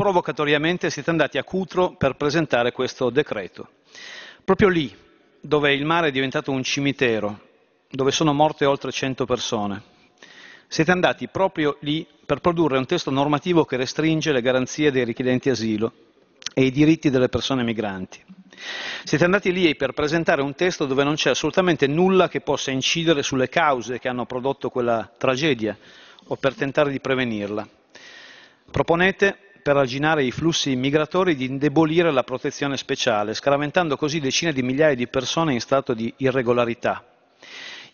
provocatoriamente siete andati a Cutro per presentare questo decreto. Proprio lì, dove il mare è diventato un cimitero, dove sono morte oltre 100 persone. Siete andati proprio lì per produrre un testo normativo che restringe le garanzie dei richiedenti asilo e i diritti delle persone migranti. Siete andati lì per presentare un testo dove non c'è assolutamente nulla che possa incidere sulle cause che hanno prodotto quella tragedia o per tentare di prevenirla. Proponete per arginare i flussi migratori di indebolire la protezione speciale, scaraventando così decine di migliaia di persone in stato di irregolarità,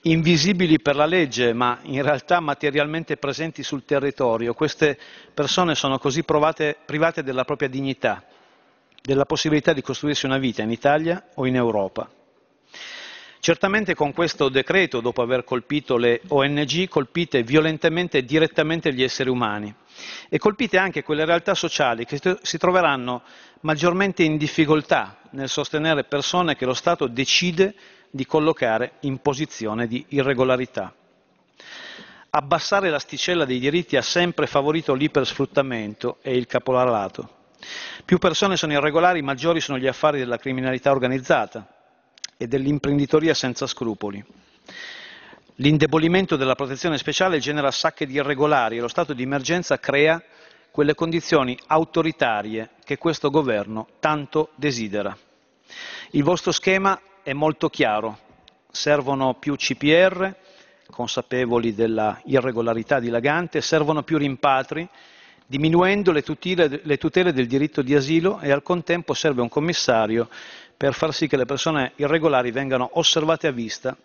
invisibili per la legge, ma in realtà materialmente presenti sul territorio. Queste persone sono così provate, private della propria dignità, della possibilità di costruirsi una vita in Italia o in Europa. Certamente con questo decreto, dopo aver colpito le ONG, colpite violentemente e direttamente gli esseri umani e colpite anche quelle realtà sociali che si troveranno maggiormente in difficoltà nel sostenere persone che lo Stato decide di collocare in posizione di irregolarità. Abbassare l'asticella dei diritti ha sempre favorito l'ipersfruttamento e il caporalato. Più persone sono irregolari, maggiori sono gli affari della criminalità organizzata, e dell'imprenditoria senza scrupoli. L'indebolimento della protezione speciale genera sacche di irregolari e lo stato di emergenza crea quelle condizioni autoritarie che questo governo tanto desidera. Il vostro schema è molto chiaro. Servono più CPR, consapevoli della irregolarità dilagante, servono più rimpatri, diminuendo le tutele, le tutele del diritto di asilo e al contempo serve un commissario per far sì che le persone irregolari vengano osservate a vista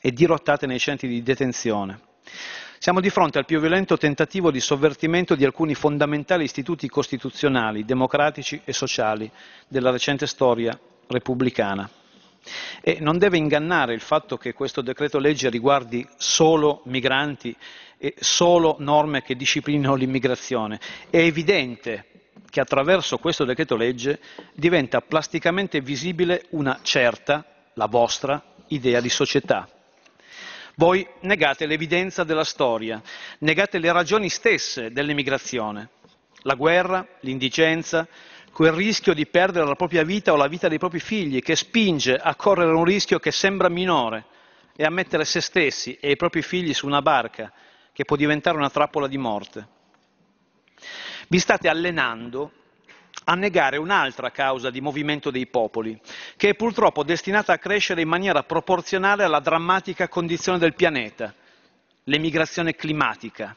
e dirottate nei centri di detenzione. Siamo di fronte al più violento tentativo di sovvertimento di alcuni fondamentali istituti costituzionali, democratici e sociali della recente storia repubblicana. E non deve ingannare il fatto che questo decreto legge riguardi solo migranti e solo norme che disciplinano l'immigrazione. È evidente che attraverso questo decreto legge diventa plasticamente visibile una certa, la vostra, idea di società. Voi negate l'evidenza della storia, negate le ragioni stesse dell'emigrazione, la guerra, l'indigenza, quel rischio di perdere la propria vita o la vita dei propri figli che spinge a correre un rischio che sembra minore e a mettere se stessi e i propri figli su una barca che può diventare una trappola di morte vi state allenando a negare un'altra causa di movimento dei popoli, che è purtroppo destinata a crescere in maniera proporzionale alla drammatica condizione del pianeta, l'emigrazione climatica.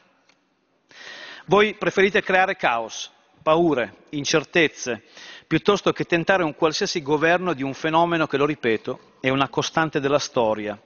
Voi preferite creare caos, paure, incertezze, piuttosto che tentare un qualsiasi governo di un fenomeno che, lo ripeto, è una costante della storia,